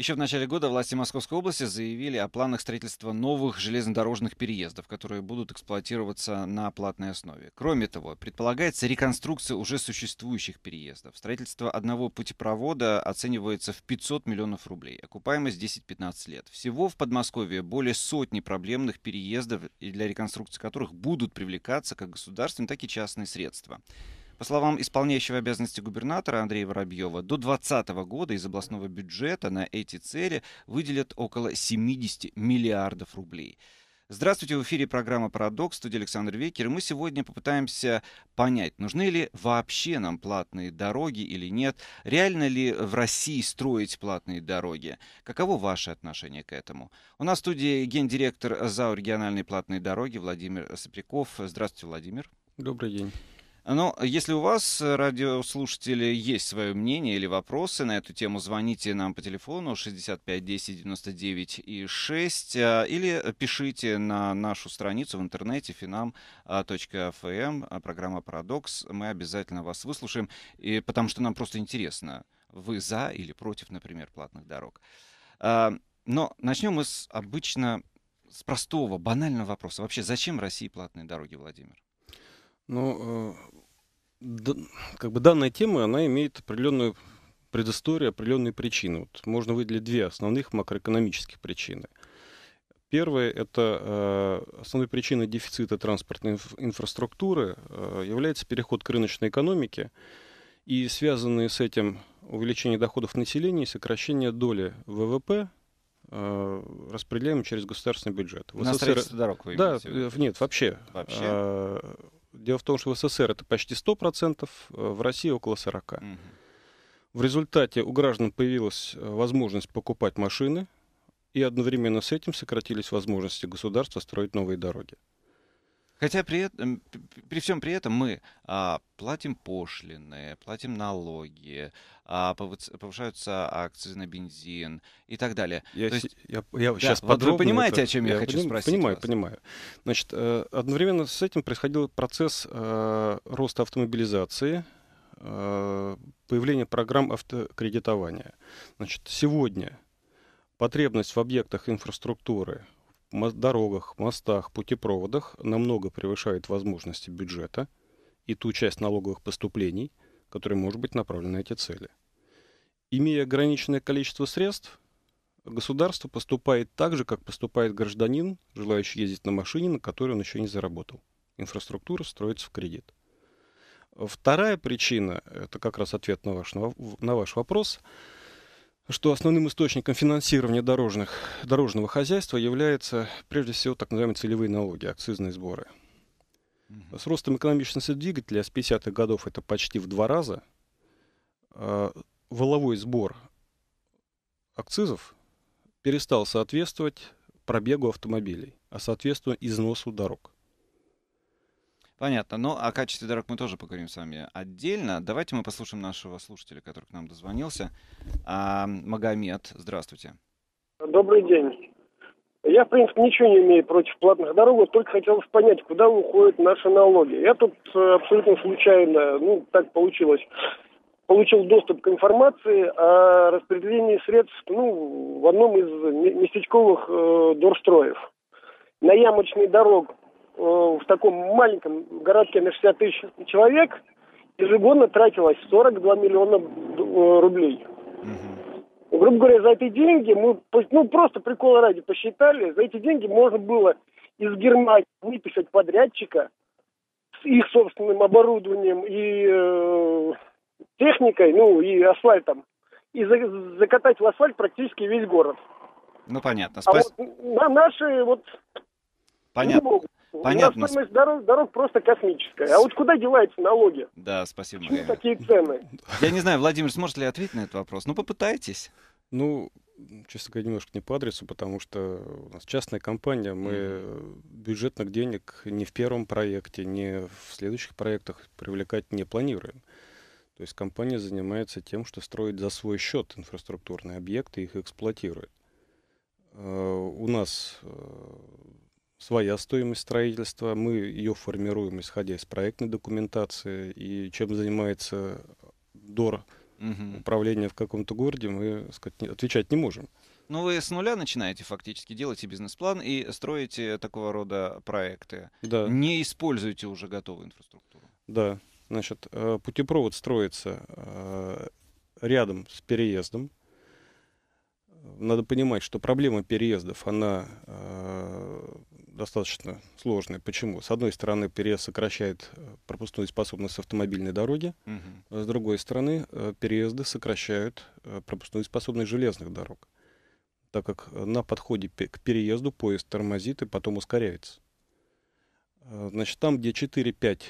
Еще в начале года власти Московской области заявили о планах строительства новых железнодорожных переездов, которые будут эксплуатироваться на платной основе. Кроме того, предполагается реконструкция уже существующих переездов. Строительство одного путепровода оценивается в 500 миллионов рублей, окупаемость 10-15 лет. Всего в Подмосковье более сотни проблемных переездов, для реконструкции которых будут привлекаться как государственные, так и частные средства. По словам исполняющего обязанности губернатора Андрея Воробьева, до 2020 года из областного бюджета на эти цели выделят около 70 миллиардов рублей. Здравствуйте, в эфире программа «Парадокс», студия Александр Векер. И мы сегодня попытаемся понять, нужны ли вообще нам платные дороги или нет, реально ли в России строить платные дороги, каково ваше отношение к этому. У нас в студии гендиректор ЗАО «Региональные платные дороги» Владимир Сопряков. Здравствуйте, Владимир. Добрый день. Но ну, если у вас, э, радиослушатели, есть свое мнение или вопросы на эту тему, звоните нам по телефону 65 10 99 и 6 э, или пишите на нашу страницу в интернете finam.fm, эм, э, программа «Парадокс». Мы обязательно вас выслушаем, и, потому что нам просто интересно, вы за или против, например, платных дорог. Но начнем мы с обычно с простого, банального вопроса. Вообще, зачем России платные дороги, Владимир? Ну, как бы данная тема, она имеет определенную предысторию, определенные причины. Вот можно выделить две основных макроэкономических причины. Первое – это э, основной причиной дефицита транспортной инфраструктуры э, является переход к рыночной экономике и связанные с этим увеличение доходов населения и сокращение доли ВВП э, распределяемый через государственный бюджет. На СССР... строительство дорог вы Да, нет, вообще. Вообще? Дело в том, что в СССР это почти 100%, э, в России около 40%. Угу. В результате у граждан появилась э, возможность покупать машины, и одновременно с этим сократились возможности государства строить новые дороги. Хотя при, этом, при всем при этом мы а, платим пошлины, платим налоги, а, повышаются акции на бензин и так далее. Я, То есть, я, я сейчас вот подробно вы понимаете, это, о чем я, я хочу поним, спросить? Понимаю, вас? понимаю. Значит, э, одновременно с этим происходил процесс э, роста автомобилизации, э, появления программ автокредитования. Значит, сегодня потребность в объектах инфраструктуры дорогах, мостах, путепроводах намного превышает возможности бюджета и ту часть налоговых поступлений, которая может быть направлена на эти цели. Имея ограниченное количество средств, государство поступает так же, как поступает гражданин, желающий ездить на машине, на которой он еще не заработал. Инфраструктура строится в кредит. Вторая причина, это как раз ответ на ваш, на ваш вопрос – что основным источником финансирования дорожных, дорожного хозяйства является, прежде всего, так называемые целевые налоги, акцизные сборы. С ростом экономичности двигателя с 50-х годов это почти в два раза. Э, воловой сбор акцизов перестал соответствовать пробегу автомобилей, а соответственно износу дорог. Понятно. Ну, о качестве дорог мы тоже поговорим с вами отдельно. Давайте мы послушаем нашего слушателя, который к нам дозвонился. А, Магомед, здравствуйте. Добрый день. Я, в принципе, ничего не имею против платных дорог, только хотелось понять, куда уходят наши налоги. Я тут э, абсолютно случайно, ну, так получилось, получил доступ к информации о распределении средств ну, в одном из местечковых э, дорстроев. На ямочный дорог Э, в таком маленьком городке на 60 тысяч человек ежегодно тратилось 42 миллиона э, рублей. Угу. Грубо говоря, за эти деньги мы, ну просто прикол ради посчитали, за эти деньги можно было из Германии выписать подрядчика с их собственным оборудованием и э, техникой, ну и асфальтом, и за, закатать в асфальт практически весь город. Ну понятно. А Спас... А вот на наши вот Понятно. Ну, Понятно. У нас стоимость дорог, дорог просто космическая. А вот куда деваются налоги? Да, спасибо. Почему такие цены? Я не знаю, Владимир, сможет ли ответить на этот вопрос? Ну, попытайтесь. Ну, честно говоря, немножко не по адресу, потому что у нас частная компания, мы бюджетных денег ни в первом проекте, ни в следующих проектах привлекать не планируем. То есть компания занимается тем, что строит за свой счет инфраструктурные объекты, их эксплуатирует. Э, у нас э, своя стоимость строительства, мы ее формируем, исходя из проектной документации, и чем занимается ДОР, угу. управление в каком-то городе, мы сказать, отвечать не можем. Ну, вы с нуля начинаете фактически, делаете бизнес-план и строите такого рода проекты. Да. Не используете уже готовую инфраструктуру. Да. Значит, э, путепровод строится э, рядом с переездом. Надо понимать, что проблема переездов, она э, достаточно сложная. Почему? С одной стороны, переезд сокращает э, пропускную способность автомобильной дороги, угу. с другой стороны, э, переезды сокращают э, пропускную способность железных дорог, так как на подходе к переезду поезд тормозит и потом ускоряется. Значит, там, где 4-5,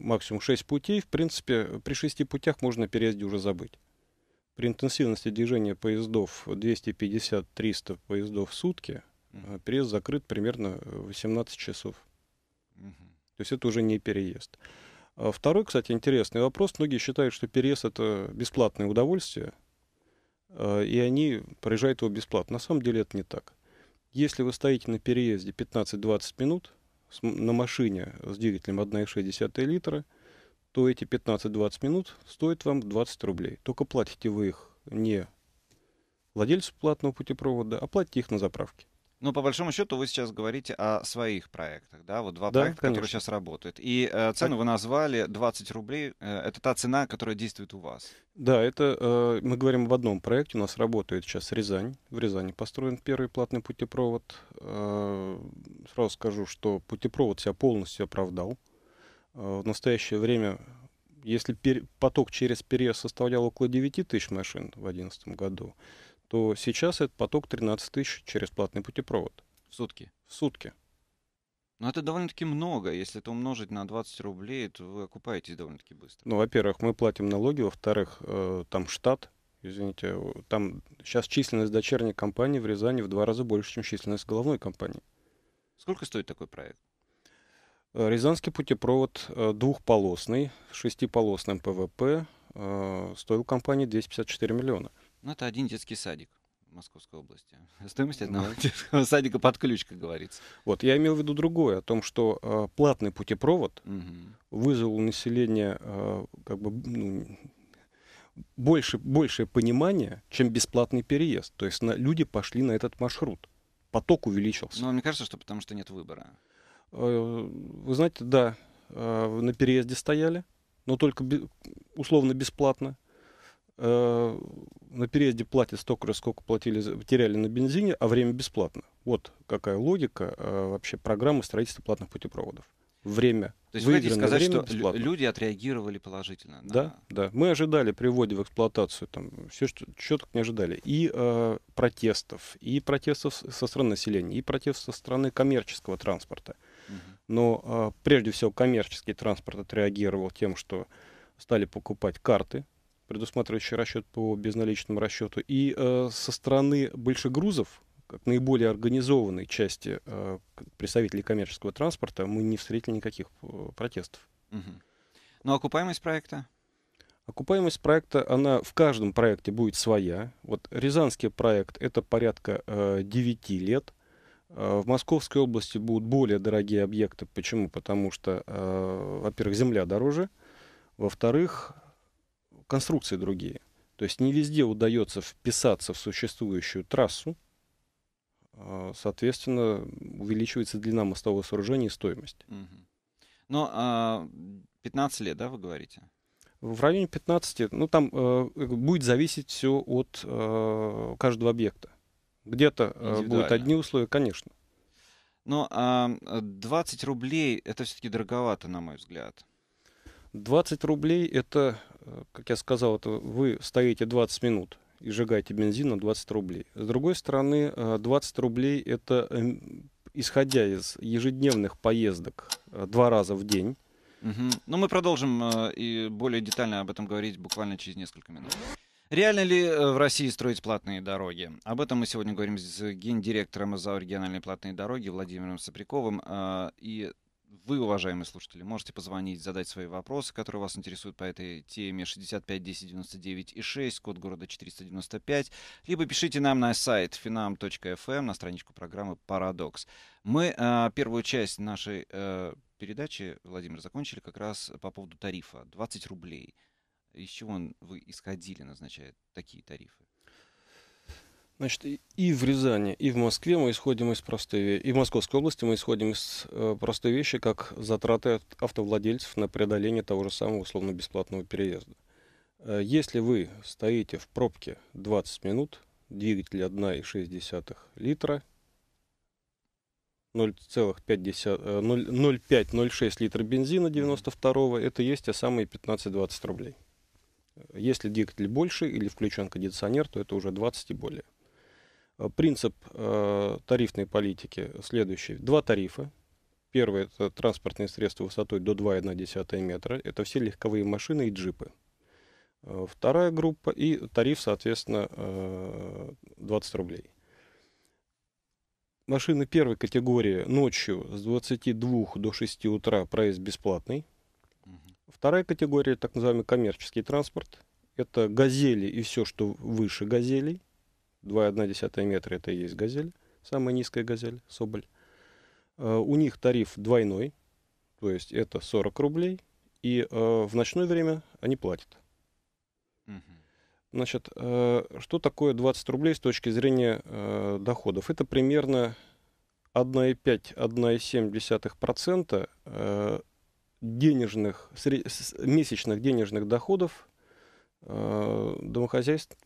максимум 6 путей, в принципе, при 6 путях можно о переезде уже забыть. При интенсивности движения поездов 250-300 поездов в сутки – Э, переезд закрыт примерно 18 э, часов. То есть это уже не переезд. А второй, кстати, интересный вопрос. Многие считают, что переезд — это бесплатное удовольствие, э, и они проезжают его бесплатно. На самом деле это не так. Если вы стоите на переезде 15-20 минут на машине с двигателем 1,6 литра, то эти 15-20 минут стоят вам 20 рублей. Только платите вы их не владельцу платного путепровода, а платите их на заправке. Ну, по большому счету, вы сейчас говорите о своих проектах, да, вот два да, проекта, конечно. которые сейчас работают. И э, цену так. вы назвали 20 рублей, э, это та цена, которая действует у вас. Да, это э, мы говорим об одном проекте, у нас работает сейчас Рязань, в Рязани построен первый платный путепровод. Э, сразу скажу, что путепровод себя полностью оправдал. Э, в настоящее время, если пер... поток через переезд составлял около 9 тысяч машин в 2011 году, то сейчас этот поток 13 тысяч через платный путепровод. В сутки? В сутки. Но ну, это довольно-таки много. Если это умножить на 20 рублей, то вы окупаетесь довольно-таки быстро. Ну, во-первых, мы платим налоги, во-вторых, э, там штат, извините, там сейчас численность дочерней компании в Рязани в два раза больше, чем численность головной компании. Сколько стоит такой проект? Э, Рязанский путепровод э, двухполосный, шестиполосным ПВП, э, стоил компании 254 миллиона. Ну, это один детский садик. Московской области. Стоимость ну одного детского садика под ключ, как говорится. Вот, я имел в виду другое, о том, что э, платный путепровод угу. вызвал у населения э, как бы, ну, больше, большее понимание, чем бесплатный переезд. То есть на, люди пошли на этот маршрут. Поток увеличился. Но ну, мне кажется, что потому что нет выбора. Э, вы знаете, да, э, на переезде стояли, но только условно бесплатно. Э, на переезде платят столько сколько платили, теряли на бензине, а время бесплатно. Вот какая логика э, вообще программы строительства платных путепроводов. Время. То есть вы хотите сказать, время что бесплатно. люди отреагировали положительно? На... Да, да. Мы ожидали при вводе в эксплуатацию, там, все, что четко не ожидали. И э, протестов, и протестов со стороны населения, и протестов со стороны коммерческого транспорта. Но э, прежде всего коммерческий транспорт отреагировал тем, что стали покупать карты предусматривающий расчет по безналичному расчету, и э, со стороны большегрузов, как наиболее организованной части э, представителей коммерческого транспорта, мы не встретили никаких э, протестов. Угу. Но окупаемость проекта? Окупаемость проекта, она в каждом проекте будет своя. Вот Рязанский проект это порядка э, 9 лет. Э, в Московской области будут более дорогие объекты. Почему? Потому что, э, во-первых, земля дороже, во-вторых, конструкции другие. То есть не везде удается вписаться в существующую трассу, а, соответственно, увеличивается длина мостового сооружения и стоимость. Угу. Но 15 а, лет, да, вы говорите? В районе 15, ну там э, будет зависеть все от э, каждого объекта. Где-то э, будут одни условия, конечно. Но ну, а, э, 20 рублей это все-таки дороговато, на мой взгляд. 20 рублей это, э, как я сказал, это вы стоите 20 минут и сжигаете бензин на 20 рублей. С другой стороны, 20 э, рублей это эм, исходя из ежедневных поездок э, два раза в день. Угу. Ну, Но мы продолжим э, и более детально об этом говорить буквально через несколько минут. Реально ли в России строить платные дороги? Об этом мы сегодня говорим с гендиректором ЗАО «Региональные платные дороги» Владимиром Сопряковым. И вы, уважаемые слушатели, можете позвонить, задать свои вопросы, которые вас интересуют по этой теме 65 10 99 и 6, код города 495, либо пишите нам на сайт finam.fm, эм, на страничку программы «Парадокс». Мы э, первую часть нашей э, передачи, Владимир, закончили как раз по поводу тарифа. 20 рублей. Из чего вы исходили, назначает такие тарифы? Значит, и в Рязани, и в Москве мы исходим из простой вещи. И в Московской области мы исходим из э, простой вещи, как затраты автовладельцев на преодоление того же самого условно-бесплатного переезда. Э, если вы стоите в пробке 20 минут, двигатель 1,6 литра, 0,5-0,6 э, литра бензина 92-го, это есть те самые 15-20 рублей. Если двигатель больше или включен кондиционер, то это уже 20 и более. Э, принцип э, тарифной политики следующий. Два тарифа. Первый – это транспортные средства высотой до 2,1 метра. Это все легковые машины и джипы. Э, вторая группа и тариф, соответственно, э, 20 рублей. Машины первой категории ночью с 22 до 6 утра проезд бесплатный. Вторая категория, так называемый коммерческий транспорт, это газели и все, что выше газелей – 2,1 метра это и есть газель, самая низкая газель, соболь. Э, у них тариф двойной, то есть это 40 рублей, и э, в ночное время они платят. Значит, э, что такое 20 рублей с точки зрения доходов? Это примерно 1,5-1,7% денежных, месячных денежных доходов домохозяйств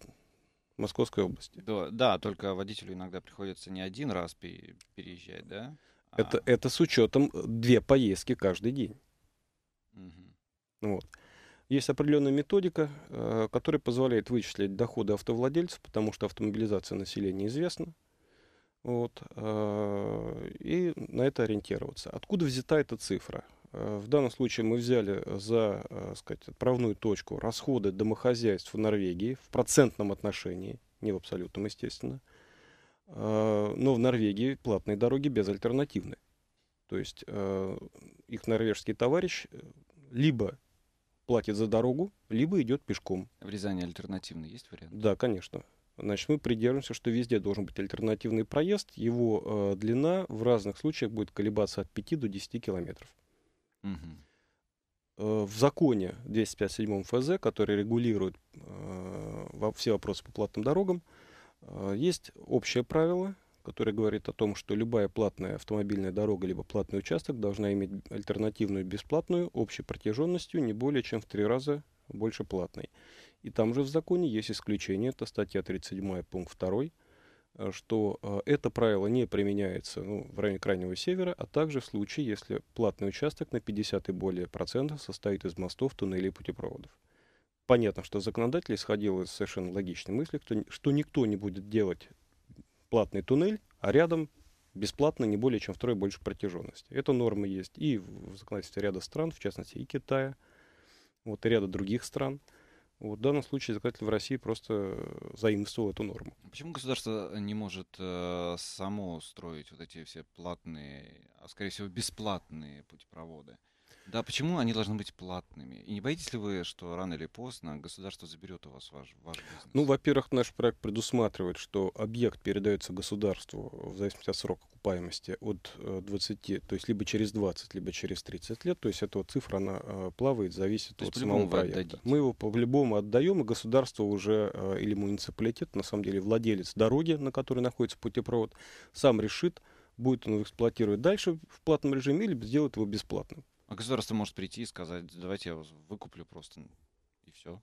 Московской области. Да, да, только водителю иногда приходится не один раз переезжать, да? Это, а... это с учетом э, две поездки каждый день. Угу. Вот. Есть определенная методика, э, которая позволяет вычислить доходы автовладельцев, потому что автомобилизация населения известна. Вот, э, и на это ориентироваться. Откуда взята эта цифра? Э, в данном случае мы взяли за э, сказать, отправную точку расходы домохозяйств в Норвегии в процентном отношении, не в абсолютном, естественно. Э, но в Норвегии платные дороги безальтернативны. То есть их норвежский товарищ либо платит за дорогу, либо идет пешком. В Рязани альтернативный есть вариант? Да, конечно. Значит, мы придерживаемся, что везде должен быть альтернативный проезд. Его э, длина в разных случаях будет колебаться от 5 до 10 километров. Угу. В законе 257 ФЗ, который регулирует э, все вопросы по платным дорогам, э, есть общее правило, которое говорит о том, что любая платная автомобильная дорога либо платный участок должна иметь альтернативную бесплатную общей протяженностью не более чем в три раза больше платной. И там же в законе есть исключение, это статья 37 пункт 2 Э, что э, это правило не применяется ну, в районе Крайнего Севера, а также в случае, если платный участок на 50 и более процентов состоит из мостов, туннелей и путепроводов. Понятно, что законодатель исходил из совершенно логичной мысли, что никто не будет делать платный туннель, а рядом бесплатно не более чем втрое больше протяженности. Эта норма есть и в законодательстве ряда стран, в частности и Китая, вот, и ряда других стран – вот в данном случае законодатель в России просто э, заимствовал эту норму. Почему государство не может э, само строить вот эти все платные, а скорее всего бесплатные путепроводы? Да, почему они должны быть платными? И не боитесь ли вы, что рано или поздно государство заберет у вас ваш, ваш бизнес? Ну, во-первых, наш проект предусматривает, что объект передается государству в зависимости от срока окупаемости от 20, э, то есть либо через 20, либо через 30 лет. То есть эта вот цифра, она э, плавает, зависит то от самого проекта. Отдадите. Мы его по-любому отдаем, и государство уже, э, или муниципалитет, на самом деле владелец дороги, на которой находится путепровод, сам решит, будет он эксплуатировать дальше в платном режиме или сделать его бесплатным. А государство может прийти и сказать, давайте я вас выкуплю просто, и все.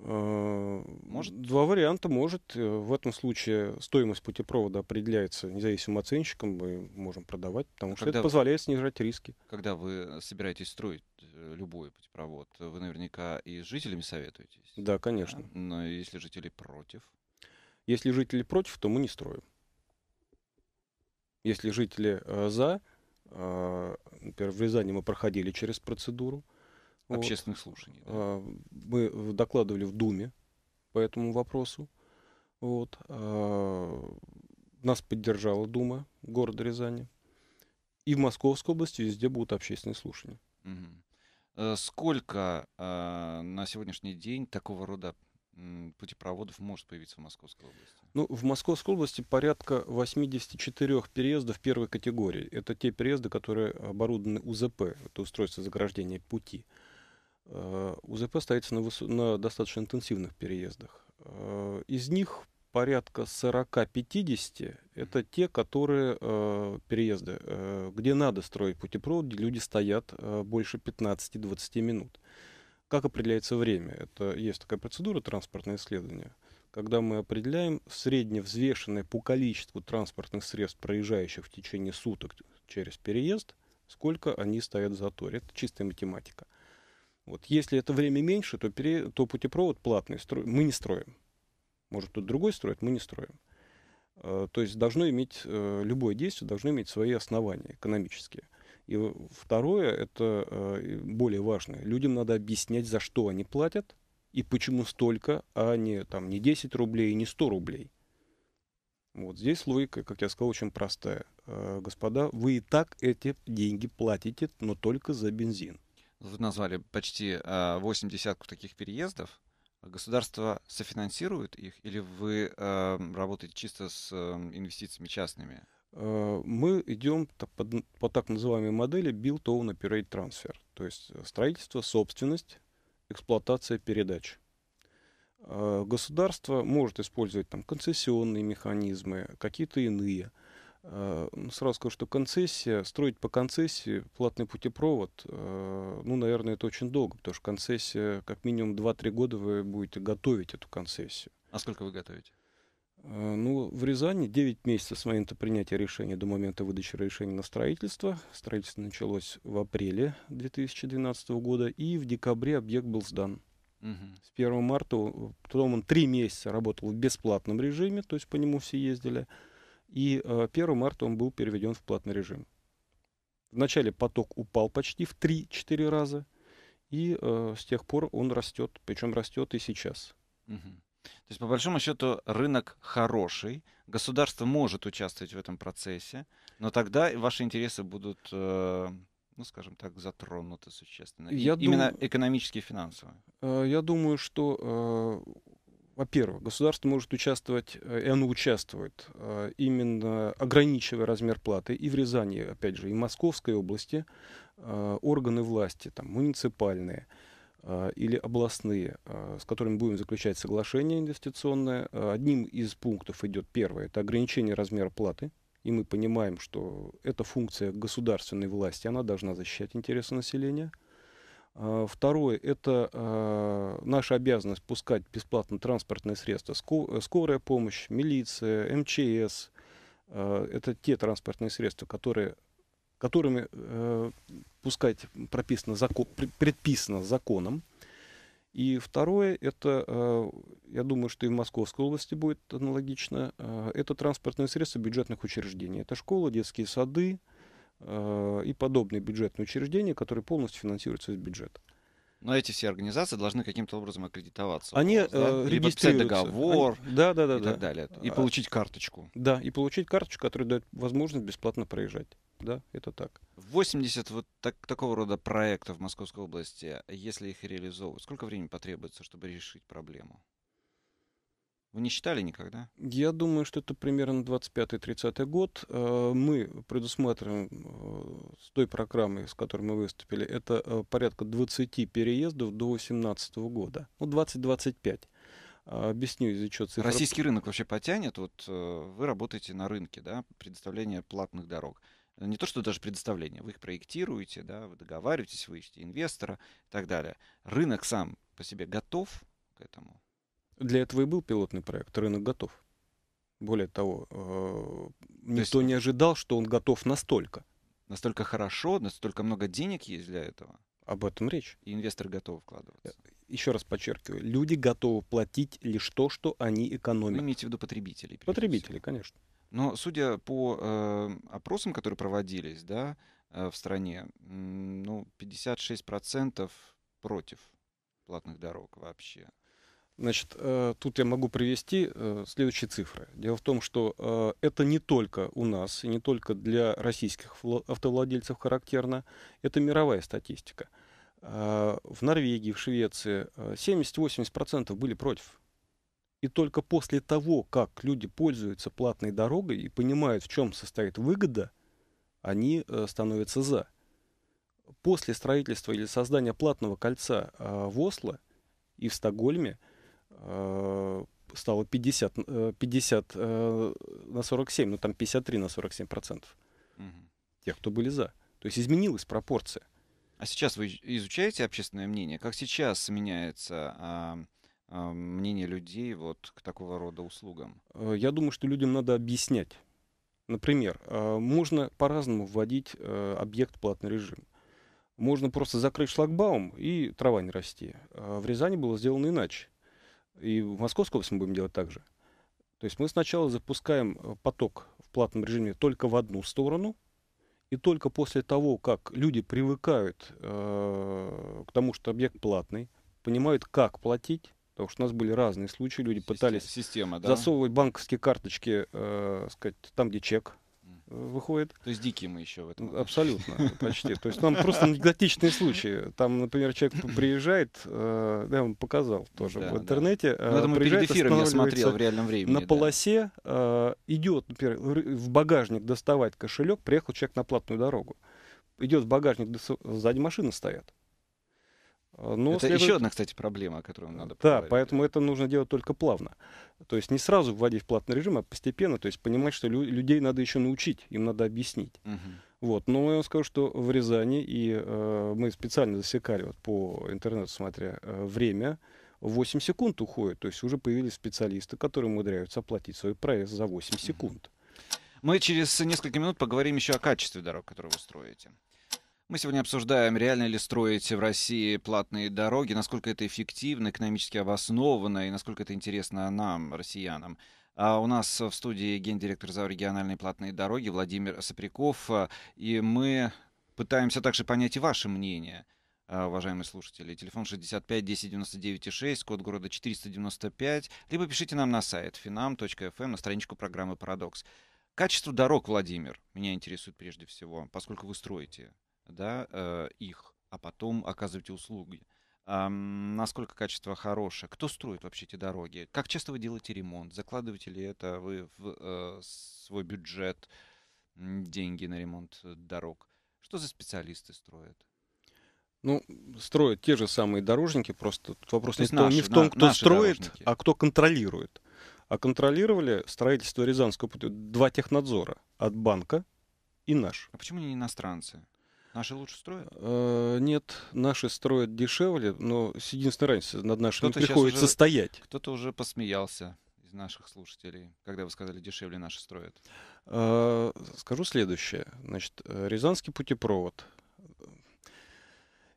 Э, может? Два варианта может. Э, в этом случае стоимость путепровода определяется независимым оценщиком, мы можем продавать, потому а что это вы, позволяет снижать риски. Когда вы собираетесь строить э, любой путепровод, вы наверняка и с жителями советуетесь? Да, конечно. Да? Но если жители против? Если жители против, то мы не строим. Если жители э, за, Например, в Рязани мы проходили через процедуру. Общественных вот. слушаний. Да? А, мы докладывали в Думе по этому вопросу. Вот. А, нас поддержала Дума города Рязани. И в Московской области везде будут общественные слушания. Угу. Сколько а, на сегодняшний день такого рода путепроводов может появиться в Московской области? Ну, в Московской области порядка 84 переездов первой категории. Это те переезды, которые оборудованы УЗП, это устройство заграждения пути. Э, УЗП ставится на, высо... на достаточно интенсивных переездах. Э, из них порядка 40-50 это те, которые э, переезды, где надо строить путепровод, где люди стоят больше 15-20 минут. Как определяется время? Это есть такая процедура транспортное исследование, когда мы определяем средневзвешенное по количеству транспортных средств, проезжающих в течение суток через переезд, сколько они стоят в заторе. Это чистая математика. Вот. Если это время меньше, то, пере... то путепровод платный стро... мы не строим. Может, тут другой строит, мы не строим. Э, то есть должно иметь, э, любое действие должно иметь свои основания экономические. И второе, это э, более важное, людям надо объяснять, за что они платят и почему столько, а не, там, не 10 рублей, не 100 рублей. Вот здесь логика, как я сказал, очень простая. Э, господа, вы и так эти деньги платите, но только за бензин. Вы назвали почти э, 8 десятков таких переездов. Государство софинансирует их или вы э, работаете чисто с э, инвестициями частными? Э, мы идем по, по так называемой модели build own Operate Transfer, то есть э, строительство, собственность, эксплуатация передач. Э, государство может использовать там, концессионные механизмы, какие-то иные. Ну, сразу скажу, что концессия, строить по концессии платный путепровод, ну, наверное, это очень долго, потому что концессия, как минимум 2-3 года вы будете готовить эту концессию. А сколько вы готовите? Э, ну, в Рязани 9 месяцев с момента принятия решения до момента выдачи решения на строительство. Строительство началось в апреле 2012 года, и в декабре объект был сдан. Угу. С 1 марта, э, потом он 3 месяца работал в бесплатном режиме, то есть по нему все ездили, и 1 э, марта он был переведен в платный режим. Вначале поток упал почти в 3-4 раза, и э, с тех пор он растет, причем растет и сейчас. Угу. То есть, по большому счету, рынок хороший, государство может участвовать в этом процессе, но тогда ваши интересы будут, э, ну, скажем так, затронуты существенно. Я Именно дум... экономически и финансово. Э, я думаю, что, э, во-первых, государство может участвовать, и оно участвует, именно ограничивая размер платы и в Рязани, опять же, и в Московской области органы власти, там, муниципальные, а, или областные, а, с которыми будем заключать соглашение инвестиционное. А, одним из пунктов идет первое, это ограничение размера платы. И мы понимаем, что это функция государственной власти, она должна защищать интересы населения. Второе – это наша обязанность пускать бесплатно транспортные средства. Скорая помощь, милиция, МЧС – это те транспортные средства, которые которыми э, пускать прописано, закон, предписано законом. И второе, это, э, я думаю, что и в Московской области будет аналогично, э, это транспортные средства бюджетных учреждений. Это школы, детские сады э, и подобные бюджетные учреждения, которые полностью финансируются из бюджета. Но эти все организации должны каким-то образом аккредитоваться. Они вас, да? Э, Либо регистрируются. договор Они... да, да, да, и да. так далее. А и получить карточку. Да, и получить карточку, которая дает возможность бесплатно проезжать да, это так. 80 вот так, такого рода проектов в Московской области, если их реализовывать, сколько времени потребуется, чтобы решить проблему? Вы не считали никогда? Я думаю, что это примерно 25-30 год. Э, мы предусматриваем э, с той программой, с которой мы выступили, это э, порядка 20 переездов до 2018 года. Ну, 20-25 объясню из-за чего цифра. Российский рынок вообще потянет. Вот вы работаете на рынке, да, предоставление платных дорог не то что даже предоставление, вы их проектируете, да, вы договариваетесь, вы ищете инвестора и так далее. Рынок сам по себе готов к этому? Для этого и был пилотный проект. Рынок готов. Более того, э, то никто есть... не ожидал, что он готов настолько. Настолько хорошо, настолько много денег есть для этого. Об этом речь. И инвесторы готовы вкладываться. Э, еще раз подчеркиваю, люди готовы платить лишь то, что они экономят. Вы имеете в виду потребителей? Потребители, всего. конечно. Но судя по э, опросам, которые проводились да, э, в стране, ну, 56% против платных дорог вообще. Значит, э, тут я могу привести э, следующие цифры. Дело в том, что э, это не только у нас, и не только для российских автовладельцев характерно, это мировая статистика. В Норвегии, в Швеции 70-80% были против. И только после того, как люди пользуются платной дорогой и понимают, в чем состоит выгода, они э, становятся «за». После строительства или создания платного кольца э, в Осло и в Стокгольме э, стало 50, 50 на 47, ну там 53 на 47 процентов угу. тех, кто были «за». То есть изменилась пропорция. А сейчас вы изучаете общественное мнение? Как сейчас меняется а, мнение людей вот к такого рода услугам? Э, я думаю, что людям надо объяснять. Например, э, можно по-разному вводить э, объект платный режим. Можно просто закрыть шлагбаум и трава не расти. А в Рязани было сделано иначе. И в Московской области мы будем делать так же. То есть мы сначала запускаем поток в платном режиме только в одну сторону, и только после того, как люди привыкают к тому, что объект платный, понимают, как платить, Потому что у нас были разные случаи, люди система, пытались система, да? засовывать банковские карточки, э, сказать, там, где чек э, выходит. То есть дикие мы еще в этом. Ну, абсолютно, почти. То есть там ну, просто анекдотичные случаи. Там, например, человек приезжает, э, да, он показал тоже да, в интернете. Да. Ну, э, мы перед эфиром я смотрел в реальном времени. На полосе э, идет, например, в багажник доставать кошелек, приехал человек на платную дорогу. Идет в багажник, сзади машины стоят. А, ну, это следует... еще одна, кстати, проблема, о которой нам надо Да, поэтому это нужно делать только плавно. То есть не сразу вводить в платный режим, а постепенно, то есть понимать, что лю- людей надо еще научить, им надо объяснить. Угу. Вот. Но я вам скажу, что в Рязани, и э, мы специально засекали вот, по интернету, смотря, э, время, 8 секунд уходит. То есть уже появились специалисты, которые умудряются оплатить свой проезд за 8 секунд. Мы через несколько минут поговорим еще о качестве дорог, которые вы строите. Мы сегодня обсуждаем, реально ли строить в России платные дороги, насколько это эффективно, экономически обоснованно и насколько это интересно нам, россиянам. А у нас в студии гендиректор за региональные платные дороги Владимир Сопряков, э, и мы пытаемся также понять и ваше мнение э, уважаемые слушатели. Телефон 65 10 99 6, код города 495, либо пишите нам на сайт finam.fm, эм, на страничку программы «Парадокс». Качество дорог, Владимир, меня интересует прежде всего, поскольку вы строите да, э, их, а потом оказываете услуги. Насколько качество хорошее? Кто строит вообще эти дороги? Как часто вы делаете ремонт? Закладываете ли это вы в э, свой бюджет деньги на ремонт э, дорог? Что за специалисты строят? Ну, строят те же самые дорожники, просто вопрос ну, не, наши, не в том, на, кто строит, дорожники. а кто контролирует. А контролировали строительство Рязанского пути два технадзора от банка и наш. А почему не иностранцы? Наши лучше строят? Э, нет, наши строят дешевле, но с единственной разницей над нашими кто приходится уже, стоять. Кто-то уже посмеялся из наших слушателей, когда вы сказали дешевле наши строят. Э, скажу следующее. Значит, э, Рязанский путепровод.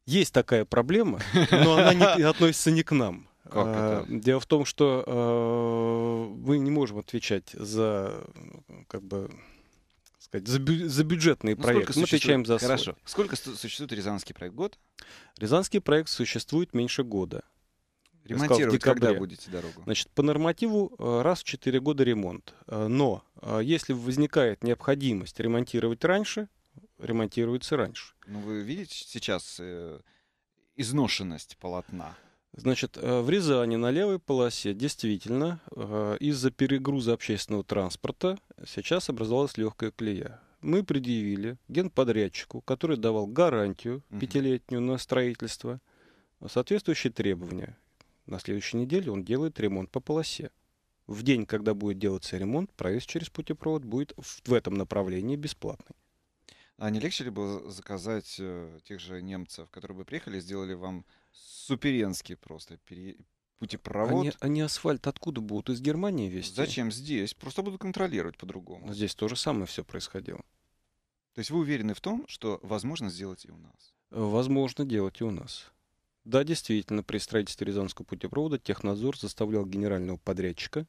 Есть такая проблема, но она не относится не к нам. Как э, это? Дело в том, что э, мы не можем отвечать за как бы сказать, за, бю- за бюджетные ну, проекты. Мы отвечаем за свой. Сколько существует Рязанский проект? Год? Рязанский проект существует меньше года. Ремонтировать сказал, когда будете дорогу? Значит, по нормативу э, раз в 4 года ремонт. Э, но э, если возникает необходимость ремонтировать раньше, ремонтируется раньше. Ну, вы видите сейчас э, изношенность полотна? Значит, э, в Рязани на левой полосе действительно э, из-за перегруза общественного транспорта сейчас образовалась легкая клея. Мы предъявили генподрядчику, который давал гарантию пятилетнюю на строительство, соответствующие требования. На следующей неделе он делает ремонт по полосе. В день, когда будет делаться ремонт, проезд через путепровод будет в этом направлении бесплатный. А не легче ли было заказать э, тех же немцев, которые бы приехали, сделали вам суперенский просто пере... путепровод. Они, они асфальт откуда будут? Из Германии вести? Зачем здесь? Просто будут контролировать по-другому. Но ну, здесь то же самое все происходило. То есть вы уверены в том, что возможно сделать и у нас? Возможно делать и у нас. Да, действительно, при строительстве Рязанского путепровода Технадзор заставлял генерального подрядчика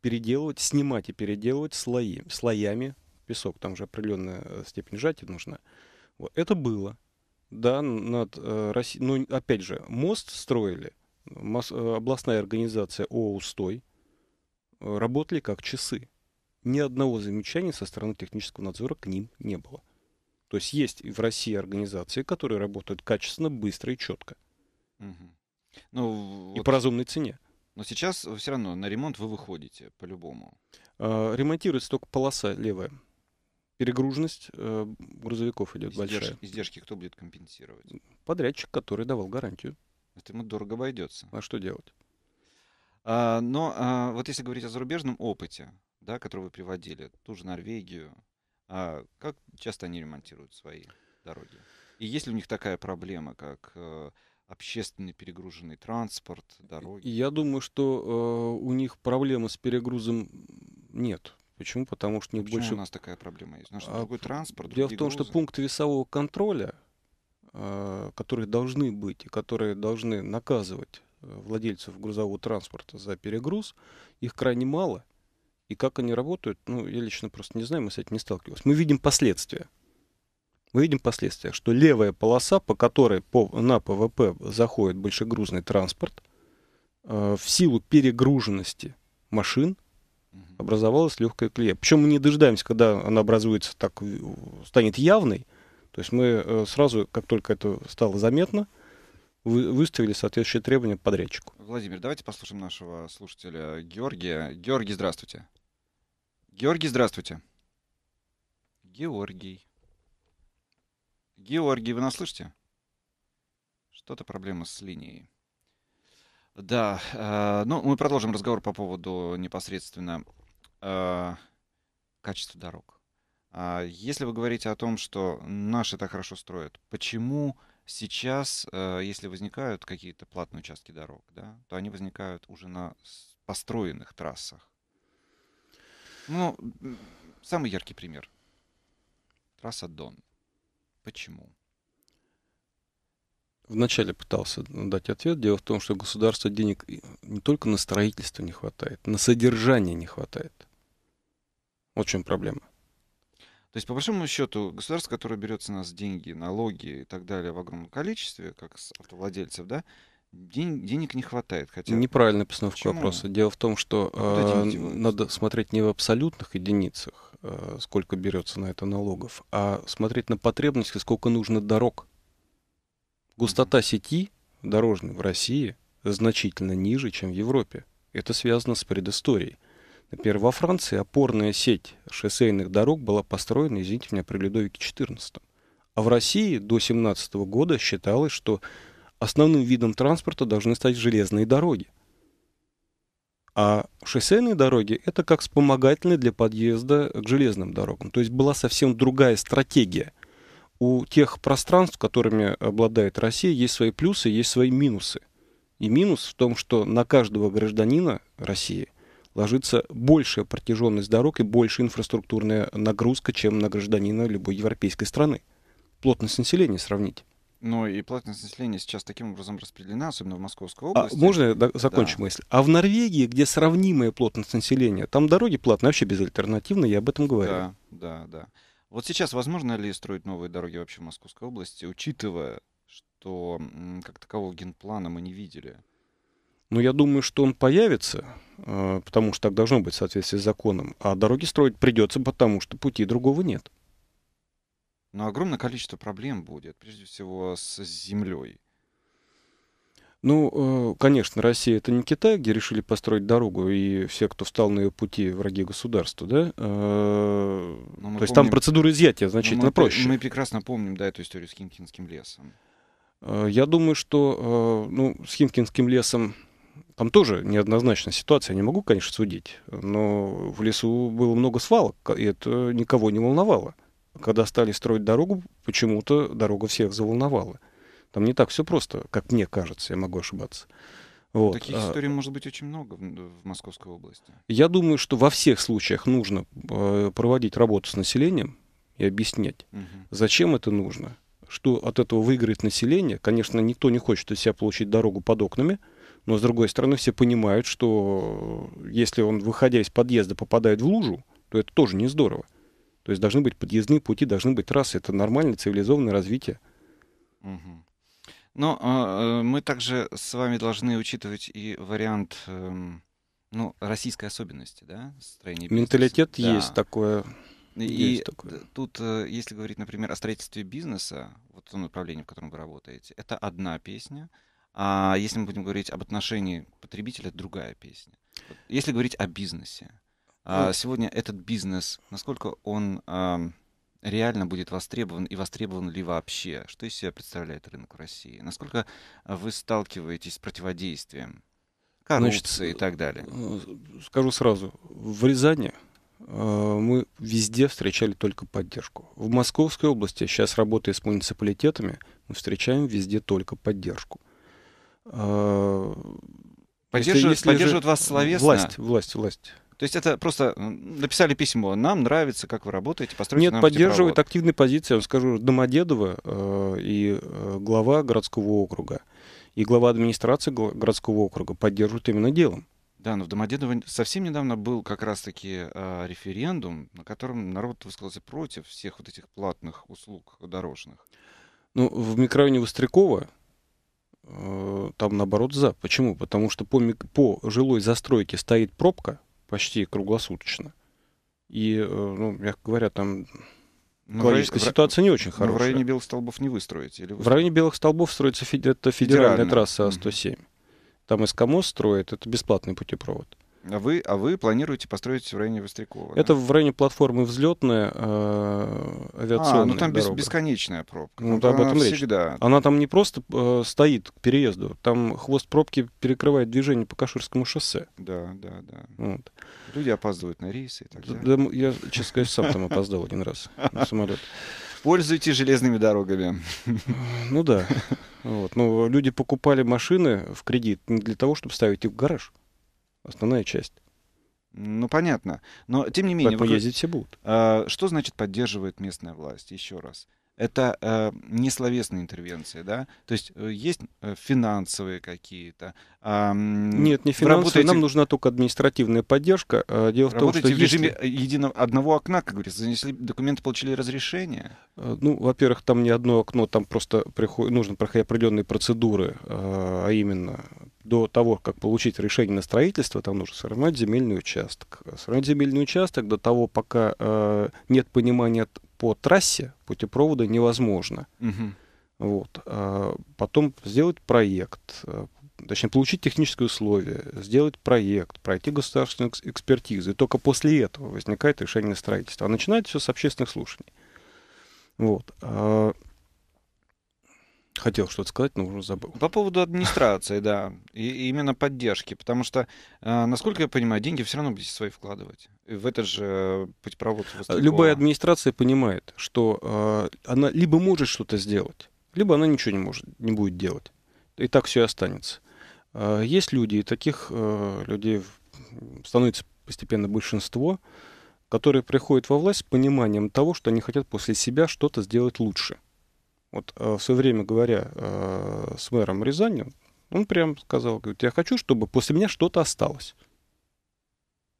переделывать, снимать и переделывать слои, слоями песок. Там же определенная э, степень сжатия нужна. Вот. Это было да, над э, Россией. Ну, опять же, мост строили, мос, э, областная организация ООО «Устой», э, работали как часы. Ни одного замечания со стороны технического надзора к ним не было. То есть есть в России организации, которые работают качественно, быстро и четко. Угу. Ну, и вот... по разумной цене. Но сейчас все равно на ремонт вы выходите, по-любому. Э, ремонтируется только полоса левая перегруженность э, грузовиков идет Издерж... большая. Издержки кто будет компенсировать? Подрядчик, который давал гарантию. Это ему дорого обойдется. А что делать? А, но а, вот если говорить о зарубежном опыте, да, который вы приводили, ту же Норвегию, а, как часто они ремонтируют свои дороги? И есть ли у них такая проблема, как э, общественный перегруженный транспорт, дороги? Я думаю, что э, у них проблемы с перегрузом нет. Почему? Потому что не Почему больше... у нас такая проблема есть? У нас а, другой транспорт, Дело в том, грузы. что пункты весового контроля, э, которые должны быть и которые должны наказывать э, владельцев грузового транспорта за перегруз, их крайне мало. И как они работают, ну, я лично просто не знаю, мы с этим не сталкивались. Мы видим последствия. Мы видим последствия, что левая полоса, по которой по, на ПВП заходит большегрузный транспорт, э, в силу перегруженности машин – образовалась легкая клея. Причем мы не дожидаемся, когда она образуется так, э, станет явной. То есть мы э, сразу, как только это стало заметно, вы выставили соответствующие требования подрядчику. Владимир, давайте послушаем нашего слушателя Георгия. Георгий, здравствуйте. Георгий, здравствуйте. Георгий. Георгий, вы нас слышите? Что-то проблема с линией. Да, э, ну мы продолжим разговор по поводу непосредственно э, качества дорог. А если вы говорите о том, что наши так хорошо строят, почему сейчас, э, если возникают какие-то платные участки дорог, да, то они возникают уже на построенных трассах? Ну, самый яркий пример. Трасса Дон. Почему? вначале пытался дать ответ. Дело в том, что государства денег не только на строительство не хватает, на содержание не хватает. Вот в чем проблема. То есть, по большому счету, государство, которое берет с нас деньги, налоги и так далее в огромном количестве, как с владельцев, да, день, денег не хватает. Хотя... Неправильная постановка Почему? вопроса. Дело в том, что а э, надо смотреть не в абсолютных единицах, э, сколько берется на это налогов, а смотреть на потребности, сколько нужно дорог Густота сети дорожной в России значительно ниже, чем в Европе. Это связано с предысторией. Например, во Франции опорная сеть шоссейных дорог была построена, извините меня, при Людовике XIV. А в России до 17 года считалось, что основным видом транспорта должны стать железные дороги. А шоссейные дороги – это как вспомогательные для подъезда к железным дорогам. То есть была совсем другая стратегия – у тех пространств, которыми обладает Россия, есть свои плюсы, есть свои минусы. И минус в том, что на каждого гражданина России ложится большая протяженность дорог и большая инфраструктурная нагрузка, чем на гражданина любой европейской страны. Плотность населения сравнить. Ну и плотность населения сейчас таким образом распределена, особенно в Московской а, области. А, можно я закончу да. мысль? А в Норвегии, где сравнимая плотность населения, там дороги платные вообще безальтернативно, я об этом говорю. Да, да, да. Вот сейчас возможно ли строить новые дороги вообще в Московской области, учитывая, что как такового генплана мы не видели? Ну, я думаю, что он появится, а, потому что так должно быть в соответствии с законом. А дороги строить придется, потому что пути другого нет. Но огромное количество проблем будет, прежде всего с землей. Ну, э, конечно, Россия это не Китай, где решили построить дорогу, и все, кто встал на ее пути, враги государства, да? Э, ну, то помним, есть там процедура изъятия ну, значительно мы, проще. Мы прекрасно помним, да, эту историю с Химкинским лесом. Э, я думаю, что ну, с Химкинским лесом там тоже неоднозначная ситуация, я не могу, конечно, судить, но в лесу было много свалок, и это никого не волновало. Когда стали строить дорогу, почему-то дорога всех заволновала. Там не так все просто, как мне кажется, я могу ошибаться. Вот. Таких а историй может быть очень много в, в Московской области. Я думаю, что во всех случаях нужно э, проводить работу с населением и объяснять, угу. зачем это нужно, что от этого выиграет население. Конечно, никто не хочет из себя получить дорогу под окнами, но, с другой стороны, все понимают, что э, если он, выходя из подъезда, попадает в лужу, то это тоже не здорово. То есть должны быть подъездные пути, должны быть трассы. Это нормальное цивилизованное развитие. Угу. Но а, э, мы также с вами должны учитывать и вариант э, ну, российской особенности, да, строения бизнеса. Менталитет да. есть такое. И есть такое. тут, э, если говорить, например, о строительстве бизнеса, вот то направление, в котором вы работаете, это одна песня. А если мы будем говорить об отношении потребителя, другая песня. Если говорить о бизнесе, вот. А ну, сегодня этот бизнес, насколько он реально будет востребован и востребован ли вообще? Что из себя представляет рынок в России? Насколько вы сталкиваетесь с противодействием? Коррупции Значит, и так далее. Э, э, скажу сразу, в Рязани э, мы везде встречали только поддержку. В Московской области, сейчас работая с муниципалитетами, мы встречаем везде только поддержку. Поддерживают, если, если поддерживают же... вас словесно? Власть, власть, власть. То есть это просто написали письмо, нам нравится, как вы работаете, постройте Нет, нам поддерживает активные позиции, я вам скажу, Домодедово э, и э, глава городского округа, и глава администрации городского округа поддерживают именно делом. Да, но в Домодедово совсем недавно был как раз-таки э, референдум, на котором народ высказался против всех вот этих платных услуг дорожных. Ну, в микрорайоне Вострякова э, там наоборот за. Почему? Потому что по, по жилой застройке стоит пробка, почти круглосуточно. И, э, ну, мягко говоря, там ну, экологическая рай... ситуация не очень Но ну, хорошая. в районе белых столбов не выстроить? Или вы... В районе белых столбов строится фед... это федеральная, федеральная. трасса А107. Угу. Там СКМОС строит, это бесплатный путепровод. А вы, а вы планируете построить в районе Вострякова? Это да? в районе платформы взлетная э, авиационная А, ну там бес, бесконечная пробка. Ну, там об этом речь. Всегда. Она там не просто э, стоит к переезду, там хвост пробки перекрывает движение по Каширскому шоссе. Да, да, да. Вот. Люди опаздывают на рейсы и так далее. Да, я, честно говоря, сам там опоздал один раз на самолет. Пользуйтесь железными дорогами. Ну да. Вот. Но ну, люди покупали машины в кредит не для того, чтобы ставить их в гараж основная часть. Ну, понятно. Но, тем не менее... Поэтому вы... ездить все будут. А, что значит поддерживает местная власть? Еще раз это э, несловесные интервенции, да? То есть э, есть э, финансовые какие-то. Э, Нет, не финансовые. Работаете... Нам нужна только административная поддержка. Э, дело в работаете том, что в режиме если... единого одного окна, как говорится, занесли документы, получили разрешение. Ну, во-первых, там не одно окно, там просто приход... нужно проходить определенные процедуры, а именно до того, как получить решение на строительство, там нужно сравнять земельный участок. Сравнять земельный участок до того, пока э, нет понимания по трассе путепровода невозможно. Угу. Вот. А потом сделать проект, э, точнее, получить технические условия, сделать проект, пройти государственную экспертизу. И только после этого возникает решение на строительство. А начинается все с общественных слушаний. Вот. А Хотел что-то сказать, но уже забыл. По поводу администрации, да, и именно поддержки, потому что, э, насколько я понимаю, деньги все равно будете свои вкладывать в этот же э, путепровод. Любая администрация понимает, что э, она либо может что-то сделать, либо она ничего не может, не будет делать, и так все и останется. Есть люди, и таких людей становится постепенно большинство, которые приходят во власть с пониманием того, что они хотят после себя что-то сделать лучше – вот э, в свое время, говоря э, с мэром Рязани, он прям сказал, говорит, я хочу, чтобы после меня что-то осталось.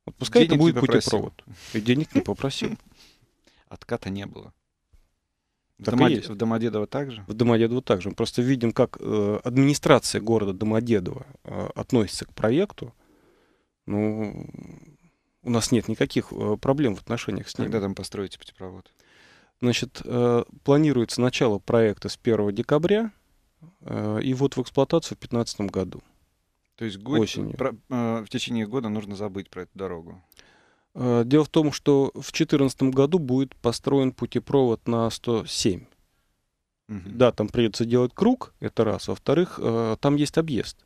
Вот пускай денег это будет путепровод. Просил. И денег не попросил. Отката не было. В, так Домод... в Домодедово также? В Домодедово также. Мы просто видим, как э, администрация города Домодедово э, относится к проекту. Ну, у нас нет никаких э, проблем в отношениях с ним. Когда там построите путепровод? Значит, э, планируется начало проекта с 1 декабря э, и вот в эксплуатацию в 2015 году. То есть год, осенью. Про, э, в течение года нужно забыть про эту дорогу. Дело в том, что в 2014 году будет построен путепровод на 107. Угу. Да, там придется делать круг, это раз. Во-вторых, там есть объезд.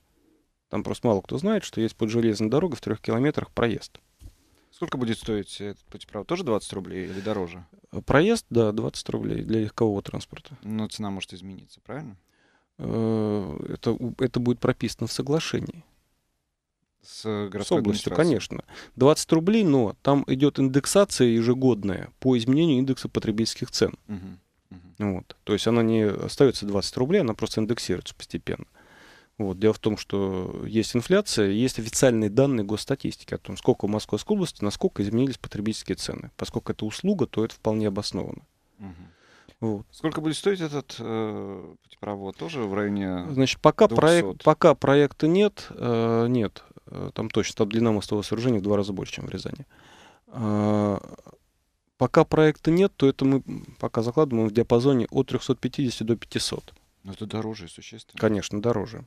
Там просто мало кто знает, что есть под железной дорогой в трех километрах проезд. Сколько будет стоить этот путепровод? Тоже 20 рублей или дороже? Э, проезд, да, 20 рублей для легкового транспорта. Но цена может измениться, правильно? Э, это, это будет прописано в соглашении. С городской С областью, конечно. 20 рублей, но там идет индексация ежегодная по изменению индекса потребительских цен. Угу. Вот. То есть она не остается 20 рублей, она просто индексируется постепенно. Вот. Дело в том, что есть инфляция, есть официальные данные госстатистики о том, сколько в Московской области, насколько изменились потребительские цены. Поскольку это услуга, то это вполне обосновано. Угу. Вот. Сколько будет стоить этот э, путепровод? Тоже в районе Значит, пока, 200. Проект, пока проекта нет, э, нет, э, там точно, там длина мостового сооружения в два раза больше, чем в Рязани. Э, пока проекта нет, то это мы пока закладываем в диапазоне от 350 до 500. Но это дороже существенно. Конечно, дороже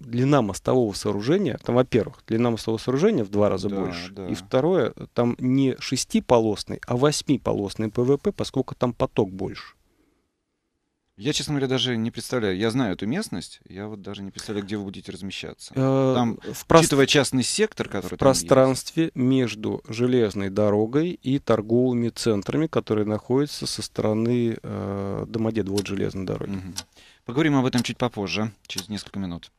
длина мостового сооружения, там, во-первых, длина мостового сооружения в два раза да, больше, да. и второе, там не шестиполосный, а восьмиполосный ПВП, поскольку там поток больше. Я, честно говоря, даже не представляю. Я знаю эту местность, я вот даже не представляю, где вы будете размещаться. Э, там, в про... частный сектор, который В пространстве есть. между железной дорогой и торговыми центрами, которые находятся со стороны э, Домодедово от железной дороги. Угу. Поговорим об этом чуть попозже, через несколько минут.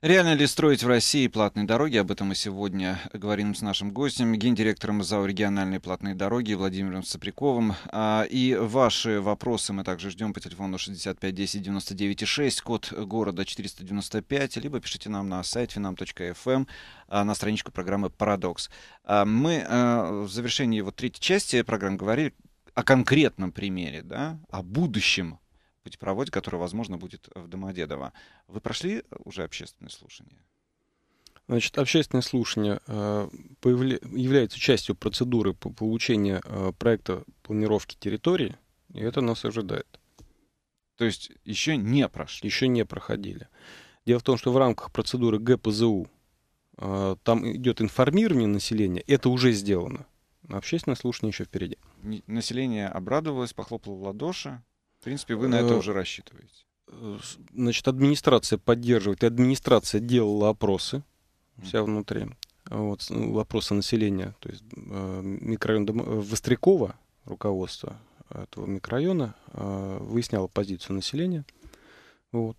Реально ли строить в России платные дороги? Об этом мы сегодня говорим с нашим гостем, гендиректором ЗАО «Региональные платные дороги» Владимиром Сопряковым. А, и ваши вопросы мы также ждем по телефону 65 10 99 6, код города 495, либо пишите нам на сайт finam.fm, эм, а, на страничку программы «Парадокс». А, мы в завершении вот третьей части программы говорили о конкретном примере, да, о будущем путепроводе, который, возможно, будет в Домодедово. Вы прошли э, уже общественное слушание? Значит, общественное слушание э, является частью процедуры по получения э, проекта планировки территории, и это нас ожидает. То есть еще не прошли? Еще не проходили. Дело в том, что в рамках процедуры ГПЗУ там идет информирование населения, это уже сделано. Общественное слушание еще впереди. Население обрадовалось, похлопало в ладоши. В принципе, вы на это э, уже рассчитываете. Э, значит, администрация поддерживает, и администрация делала опросы вся внутри. Вот, вопросы ну, населения, то есть э, микрорайон Вострякова, руководство этого микрорайона, выясняло позицию населения. Вот.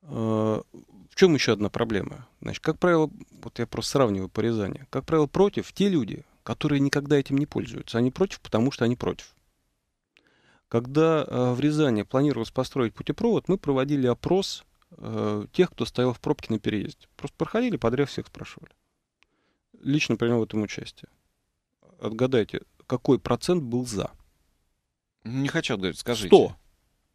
В чем еще одна проблема? Значит, как правило, вот я просто сравниваю порезание. Как правило, против те люди, которые никогда этим не пользуются. Они против, потому что они против. Когда э, в Рязани планировалось построить путепровод, мы проводили опрос э, тех, кто стоял в пробке на переезде. Просто проходили, подряд всех спрашивали. Лично принял в этом участие. Отгадайте, какой процент был за? Ну, не хочу отгадать, скажите. 100.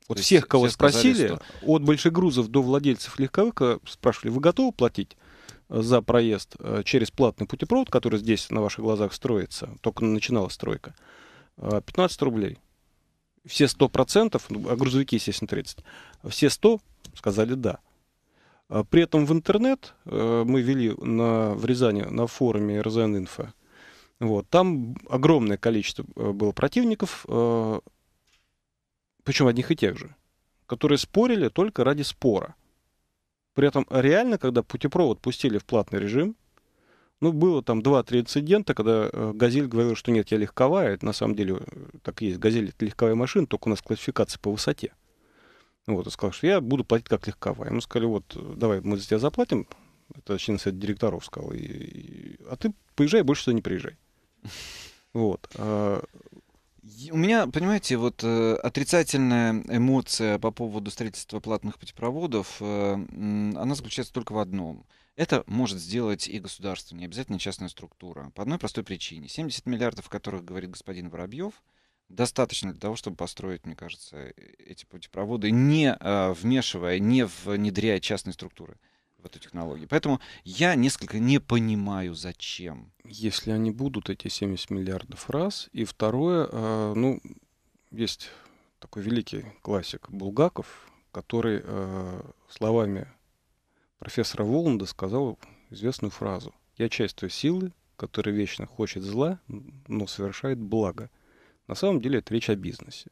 Вот всех, кого все спросили, сказали, что... от большегрузов до владельцев легковых, спрашивали, вы готовы платить э, за проезд через платный путепровод, который здесь на ваших глазах строится, только начиналась стройка, 15 рублей все 100%, ну, а грузовики, естественно, 30, все 100 сказали «да». А при этом в интернет э, мы вели на, в Рязани на форуме РЗН-инфо, вот, там огромное количество э, было противников, э, причем одних и тех же, которые спорили только ради спора. При этом реально, когда путепровод пустили в платный режим – ну, было там 2-3 инцидента, когда э, «Газель» говорил, что нет, я легковая. Это на самом деле э, так есть. «Газель» — это легковая машина, только у нас классификация по высоте. Вот, он сказал, что я буду платить как легковая. Ему сказали, вот, э, давай мы за тебя заплатим. Это член совета директоров сказал. И, и, а ты поезжай, больше сюда не приезжай. Вот. А у меня, понимаете, вот э, отрицательная эмоция по поводу строительства платных путепроводов, э, она заключается только в одном. Это может сделать и государство, не обязательно частная структура. По одной простой причине. 70 миллиардов, о которых говорит господин Воробьев, достаточно для того, чтобы построить, мне кажется, э, эти путепроводы, не э, вмешивая, не внедряя частные структуры в эту технологию. Поэтому я несколько не понимаю, зачем. Если они будут, эти 70 миллиардов раз. И второе, э, ну, есть такой великий классик Булгаков, который э, словами профессора Воланда сказал известную фразу «Я часть той силы, которая вечно хочет зла, но совершает благо». На самом деле это речь о бизнесе.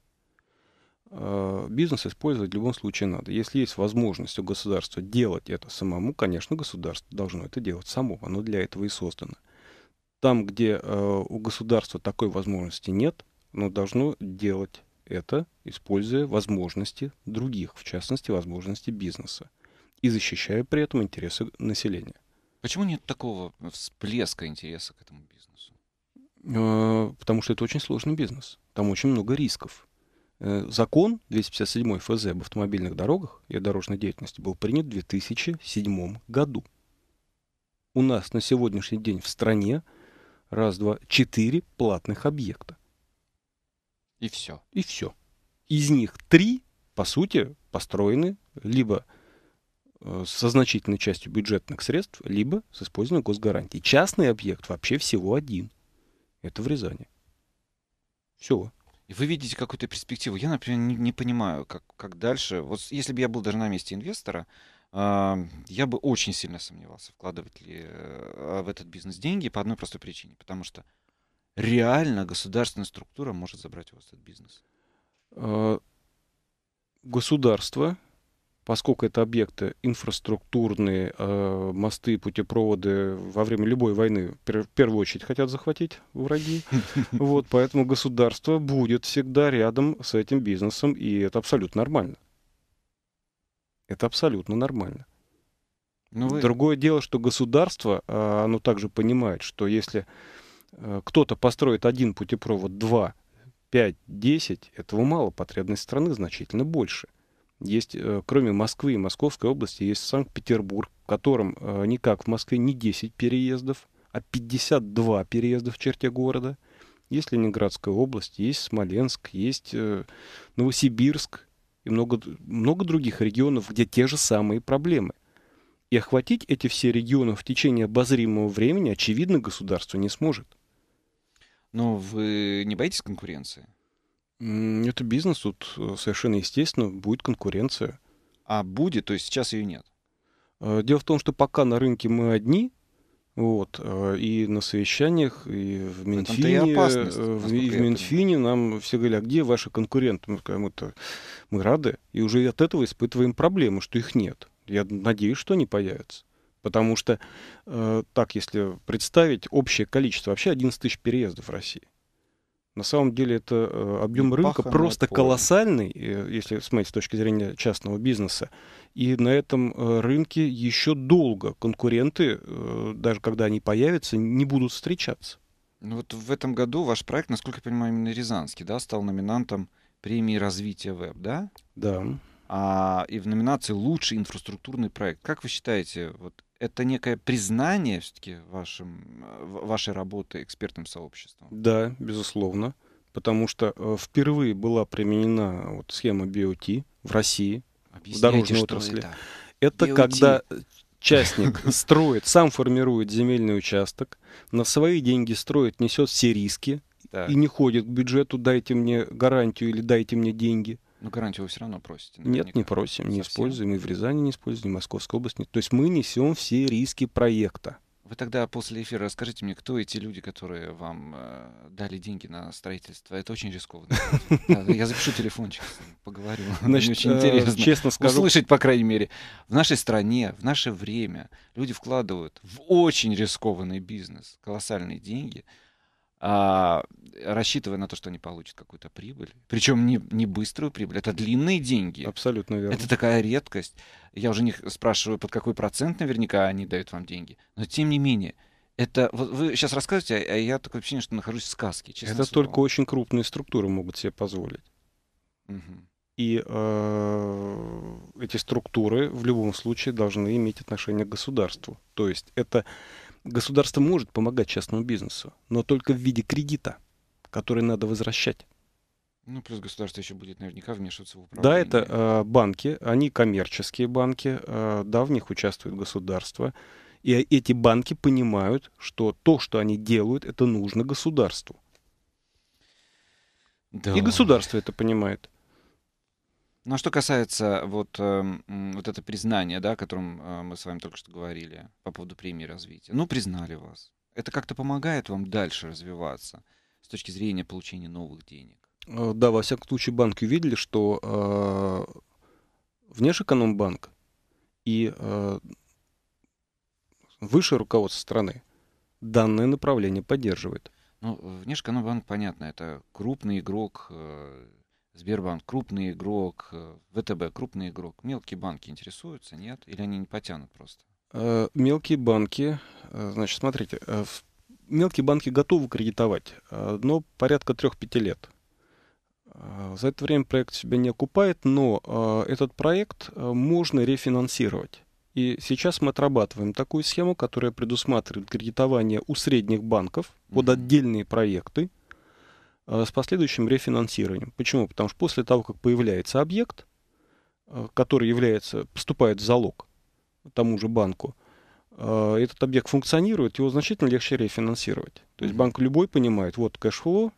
Э, бизнес использовать в любом случае надо. Если есть возможность у государства делать это самому, конечно, государство должно это делать само. Оно для этого и создано. Там, где э, у государства такой возможности нет, оно должно делать это, используя возможности других, в частности, возможности бизнеса и защищая при этом интересы населения. Почему нет такого всплеска интереса к этому бизнесу? Э, потому что это очень сложный бизнес. Там очень много рисков. Э, закон 257 ФЗ об автомобильных дорогах и о дорожной деятельности был принят в 2007 году. У нас на сегодняшний день в стране раз, два, четыре платных объекта. И все. И все. Из них три, по сути, построены либо Э, со значительной частью бюджетных средств, либо с использованием госгарантий. Частный объект вообще всего один. Это в Рязани. Все. И вы видите какую-то перспективу. Я, например, не, не понимаю, как, как дальше. Вот если бы я был даже на месте инвестора, э, я бы очень сильно сомневался, вкладывать ли э, в этот бизнес деньги по одной простой причине. Потому что реально государственная структура может забрать у вас этот бизнес. Э, государство поскольку это объекты инфраструктурные, э, мосты, путепроводы во время любой войны в первую очередь хотят захватить враги. Вот, поэтому государство будет всегда рядом с этим бизнесом, и это абсолютно нормально. Это абсолютно нормально. Но ну, вы... Другое дело, что государство, э, оно также понимает, что если э, кто-то построит один путепровод, два, пять, десять, этого мало, потребность страны значительно больше есть, э, кроме Москвы и Московской области, есть Санкт-Петербург, в котором э, никак в Москве не 10 переездов, а 52 переезда в черте города. Есть Ленинградская область, есть Смоленск, есть э, Новосибирск и много, много других регионов, где те же самые проблемы. И охватить эти все регионы в течение обозримого времени, очевидно, государство не сможет. Но вы не боитесь конкуренции? Это бизнес, тут э, совершенно естественно будет конкуренция. А будет, то есть сейчас ее нет? Э, дело в том, что пока на рынке мы одни, вот, э, и на совещаниях, и в Минфине, и, в, и в Минфине нам все говорили, а где ваши конкуренты? Мы, мы, мы рады, и уже от этого испытываем проблему, что их нет. Я надеюсь, что они появятся. Потому что, э, так, если представить общее количество, вообще 11 тысяч переездов в России. На самом деле это э, объем и рынка просто поле. колоссальный, э, если смотреть с точки зрения частного бизнеса. И на этом э, рынке еще долго конкуренты, даже когда они появятся, не будут встречаться. Ну вот в этом году ваш проект, насколько я понимаю, именно Рязанский, да, стал номинантом премии развития веб, да? Да. А, и в номинации лучший инфраструктурный проект. Как вы считаете, вот это некое признание все-таки вашим, э, вашей работы экспертным сообществом. Да, безусловно. Потому что э, впервые была применена вот схема BOT в России, Объясняйте, в дорожной отрасли. Это, это BOT. когда э, частник строит, сам формирует земельный участок, на свои деньги строит, несет все риски, так. и не ходит к бюджету, дайте мне гарантию или дайте мне деньги. Но гарантию вы все равно просите. Наверняка. Нет, не просим, не используем. И в Рязани не используем, и в Московской области нет. То есть мы несем все риски проекта. Вы тогда после эфира расскажите мне, кто эти люди, которые вам э, дали деньги на строительство? Это очень рискованно. Я запишу телефончик, поговорю. Значит, очень э, интересно. Честно скажу. Услышать, по крайней мере. В нашей стране, в наше время люди вкладывают в очень рискованный бизнес колоссальные деньги – а, рассчитывая на то, что они получат какую-то прибыль. Причем не, не быструю прибыль, это длинные деньги. Абсолютно верно. Это такая редкость. Я уже них спрашиваю, под какой процент наверняка они дают вам деньги. Но тем не менее, это вот вы сейчас рассказываете, а, а я такое ощущение, что нахожусь в сказке. это слово. только очень крупные структуры могут себе позволить. Угу. И э, эти структуры в любом случае должны иметь отношение к государству. То есть это Государство может помогать частному бизнесу, но только в виде кредита, который надо возвращать. Ну, плюс государство еще будет наверняка вмешиваться в управление. Да, это э, банки, они коммерческие банки, э, да, в них участвует государство. И эти банки понимают, что то, что они делают, это нужно государству. Да. И государство это понимает. Ну а что касается вот, эм, вот это признание, да, о котором э, мы с вами только что говорили по поводу премии развития. Ну, признали вас. Это как-то помогает вам дальше развиваться с точки зрения получения новых денег? Э, да, во всяком случае, банки увидели, что э, Внешэкономбанк и э, высшее руководство страны данное направление поддерживает. Ну, Внешэкономбанк, понятно, это крупный игрок э, Сбербанк крупный игрок, э, ВТБ крупный игрок. Мелкие банки интересуются, нет? Или они не потянут просто? Э, мелкие банки, э, значит, смотрите, мелкие банки готовы кредитовать, но порядка 3-5 лет. За это время проект себя не окупает, но этот проект можно рефинансировать. И сейчас мы отрабатываем такую схему, которая предусматривает кредитование у средних банков под отдельные проекты. Э, с последующим рефинансированием. Почему? Потому что после того, как появляется объект, э, который является, поступает в залог тому же банку, э, этот объект функционирует, его значительно легче рефинансировать. То есть банк любой понимает, вот кэшфло,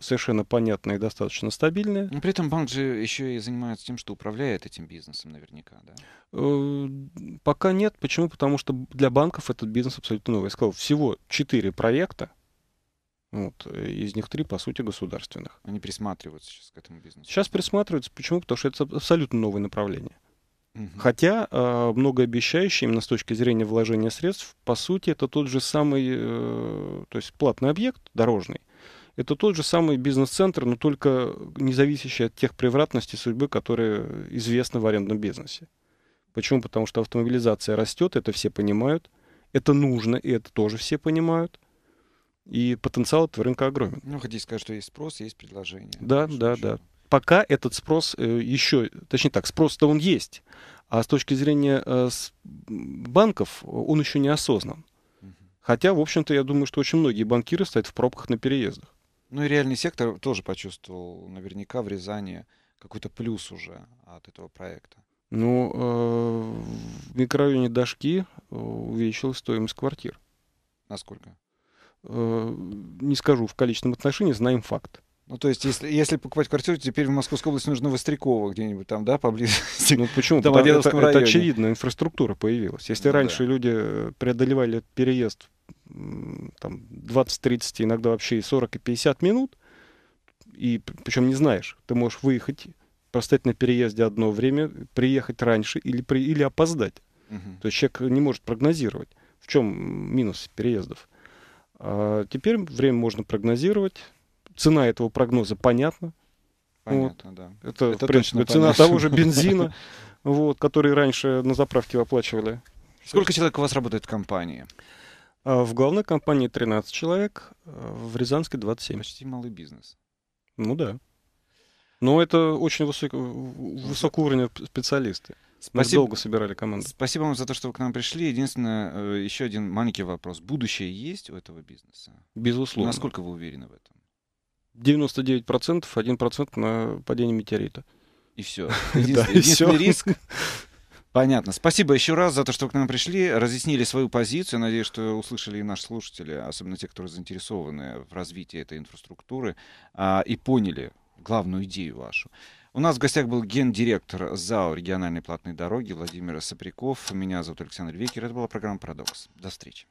совершенно понятное и достаточно стабильное. Но при этом банк же еще и занимается тем, что управляет этим бизнесом наверняка, да? Пока нет. Почему? Потому что для банков этот бизнес абсолютно новый. Я сказал, всего 4 проекта, вот. Э, из них три, по сути, государственных. Они присматриваются сейчас к этому бизнесу? Сейчас присматриваются. Почему? Потому что это абсолютно новое направление. Хотя э, а, многообещающий именно с точки зрения вложения средств, по сути, это тот же самый, э, то есть платный объект дорожный, это тот же самый бизнес-центр, но только не зависящий от тех превратностей судьбы, которые известны в арендном бизнесе. Почему? Потому что автомобилизация растет, это все понимают, это нужно, и это тоже все понимают. И потенциал этого рынка огромен. Ну, хотите сказать, что есть спрос, есть предложение. Да, Хорошо, да, да. Пока этот спрос э, еще, точнее так, спрос-то он есть, а с точки зрения э, банков он еще не осознан. Хотя, в общем-то, я думаю, что очень многие банкиры стоят в пробках на переездах. Ну и реальный сектор тоже почувствовал наверняка в Рязани какой-то плюс уже от этого проекта. Ну, э, в микрорайоне Дашки э, увеличилась стоимость квартир. Насколько? Э, не скажу в количественном отношении, знаем факт. Ну, то есть, если, если покупать квартиру, теперь в Московской области нужно Вострякова где-нибудь там, да, поблизости. Ну, почему? Там это, районе. это очевидно, инфраструктура появилась. Если ну, раньше да. люди преодолевали переезд там 20-30, иногда вообще и 40, и 50 минут, и причем не знаешь, ты можешь выехать, простать на переезде одно время, приехать раньше или, при, или опоздать. Угу. То есть человек не может прогнозировать. В чем минус переездов? А, теперь время можно прогнозировать. Цена этого прогноза понятна. Понятно, вот. да. Это, это в принципе, цена понятно. того же бензина, вот, который раньше на заправке оплачивали. Сколько человек у вас работает в компании? А, в главной компании 13 человек, а, в Рязанске 27. Почти малый бизнес. Ну да. Но это очень высок, высокого специалисты. Спасибо. Мы долго собирали команду. Спасибо вам за то, что вы к нам пришли. Единственное, э, еще один маленький вопрос. Будущее есть у этого бизнеса? Безусловно. Насколько вы уверены в этом? 99%, 1% на падение метеорита. И все. Единственный, да, единственный риск Понятно. Спасибо еще раз за то, что вы к нам пришли, разъяснили свою позицию. Надеюсь, что услышали и наши слушатели, особенно те, которые заинтересованы в развитии этой инфраструктуры, а, и поняли главную идею вашу. У нас в гостях был гендиректор ЗАО региональной платной дороги Владимир Сопряков. Меня зовут Александр Викер. Это была программа «Парадокс». До встречи.